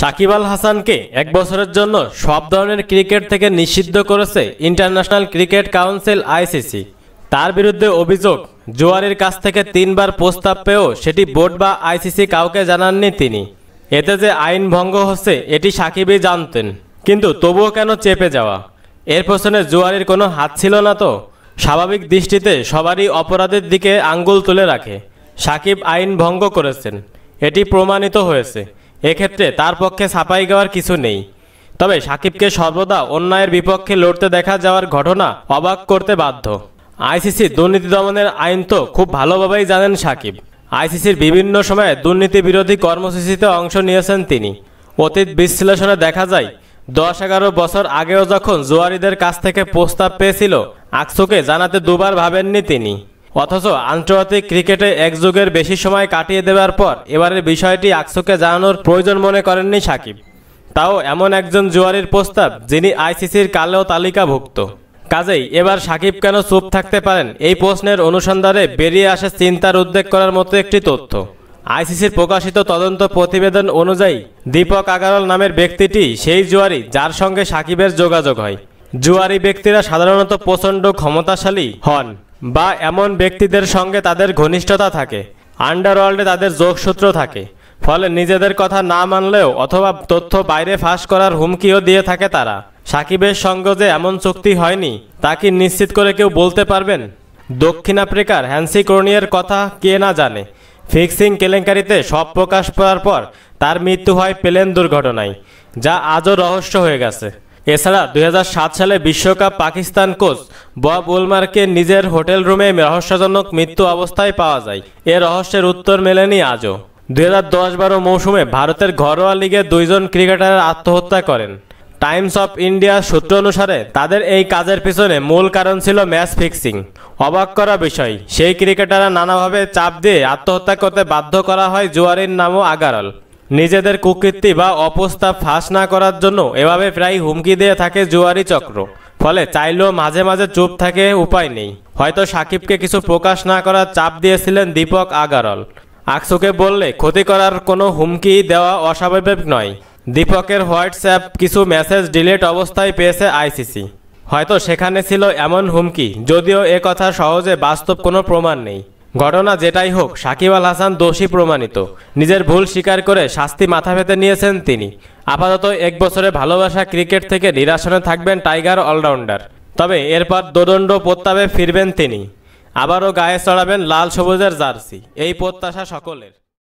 সাকিব আল হাসানকে এক বছরের জন্য সব ধরনের ক্রিকেট থেকে নিষিদ্ধ করেছে ইন্টারন্যাশনাল ক্রিকেট কাউন্সিল আইসিসি তার বিরুদ্ধে অভিযোগ জোয়ারের কাছ থেকে তিনবার প্রস্তাব পেয়েও সেটি বোর্ড বা আইসিসি কাউকে জানাননি তিনি এতে যে আইন ভঙ্গ হচ্ছে এটি সাকিবই জানতেন কিন্তু তবুও কেন চেপে যাওয়া এর পেছনে জোয়ারের কোনো হাত ছিল না তো স্বাভাবিক দৃষ্টিতে সবারই অপরাধের দিকে আঙ্গুল তুলে রাখে সাকিব আইন ভঙ্গ করেছেন এটি প্রমাণিত হয়েছে এক্ষেত্রে তার পক্ষে ছাপাই গাওয়ার কিছু নেই তবে সাকিবকে সর্বদা অন্যায়ের বিপক্ষে লড়তে দেখা যাওয়ার ঘটনা অবাক করতে বাধ্য আইসিসি দুর্নীতি দমনের আইন তো খুব ভালোভাবেই জানেন সাকিব আইসিসির বিভিন্ন সময়ে দুর্নীতি বিরোধী কর্মসূচিতে অংশ নিয়েছেন তিনি অতীত বিশ্লেষণে দেখা যায় দশ এগারো বছর আগেও যখন জোয়ারিদের কাছ থেকে প্রস্তাব পেয়েছিল আকসুকে জানাতে দুবার ভাবেননি তিনি অথচ আন্তর্জাতিক ক্রিকেটে এক যুগের বেশি সময় কাটিয়ে দেওয়ার পর এবারের বিষয়টি আকসুকে জানানোর প্রয়োজন মনে করেননি সাকিব তাও এমন একজন জুয়ারির প্রস্তাব যিনি আইসিসির কালেও তালিকাভুক্ত কাজেই এবার সাকিব কেন চুপ থাকতে পারেন এই প্রশ্নের অনুসন্ধানে বেরিয়ে আসে চিন্তার উদ্বেগ করার মতো একটি তথ্য আইসিসির প্রকাশিত তদন্ত প্রতিবেদন অনুযায়ী দীপক আগারাল নামের ব্যক্তিটি সেই জুয়ারি যার সঙ্গে সাকিবের যোগাযোগ হয় জুয়ারি ব্যক্তিরা সাধারণত প্রচণ্ড ক্ষমতাশালী হন বা এমন ব্যক্তিদের সঙ্গে তাদের ঘনিষ্ঠতা থাকে আন্ডারওয়ার্ল্ডে তাদের যোগসূত্র থাকে ফলে নিজেদের কথা না মানলেও অথবা তথ্য বাইরে ফাঁস করার হুমকিও দিয়ে থাকে তারা সাকিবের সঙ্গে যে এমন চুক্তি হয়নি তা কি নিশ্চিত করে কেউ বলতে পারবেন দক্ষিণ আফ্রিকার হ্যান্সি কর্নিয়ের কথা কে না জানে ফিক্সিং কেলেঙ্কারিতে সব প্রকাশ পাওয়ার পর তার মৃত্যু হয় প্লেন দুর্ঘটনায় যা আজও রহস্য হয়ে গেছে এছাড়া দুই সালে বিশ্বকাপ পাকিস্তান কোচ বব উলমারকে নিজের হোটেল রুমে রহস্যজনক মৃত্যু অবস্থায় পাওয়া যায় এ রহস্যের উত্তর মেলেনি আজও দুই হাজার দশ বারো মৌসুমে ভারতের ঘরোয়া লিগে দুইজন ক্রিকেটারের আত্মহত্যা করেন টাইমস অফ ইন্ডিয়া সূত্র অনুসারে তাদের এই কাজের পিছনে মূল কারণ ছিল ম্যাচ ফিক্সিং অবাক করা বিষয় সেই ক্রিকেটাররা নানাভাবে চাপ দিয়ে আত্মহত্যা করতে বাধ্য করা হয় জুয়ারির নামও আগারল নিজেদের কুকৃতি বা অপস্তা ফাঁস না করার জন্য এভাবে প্রায় হুমকি দিয়ে থাকে জুয়ারি চক্র ফলে চাইলেও মাঝে মাঝে চুপ থাকে উপায় নেই হয়তো সাকিবকে কিছু প্রকাশ না করার চাপ দিয়েছিলেন দীপক আগারল আকসুকে বললে ক্ষতি করার কোনো হুমকি দেওয়া অস্বাভাবিক নয় দীপকের হোয়াটসঅ্যাপ কিছু মেসেজ ডিলেট অবস্থায় পেয়েছে আইসিসি হয়তো সেখানে ছিল এমন হুমকি যদিও এ কথা সহজে বাস্তব কোনো প্রমাণ নেই ঘটনা যেটাই হোক সাকিব আল হাসান দোষী প্রমাণিত নিজের ভুল স্বীকার করে শাস্তি মাথা ভেতে নিয়েছেন তিনি আপাতত এক বছরে ভালোবাসা ক্রিকেট থেকে নিরাসনে থাকবেন টাইগার অলরাউন্ডার তবে এরপর দোদণ্ড প্রত্যাবে ফিরবেন তিনি আবারও গায়ে চড়াবেন লাল সবুজের জার্সি এই প্রত্যাশা সকলের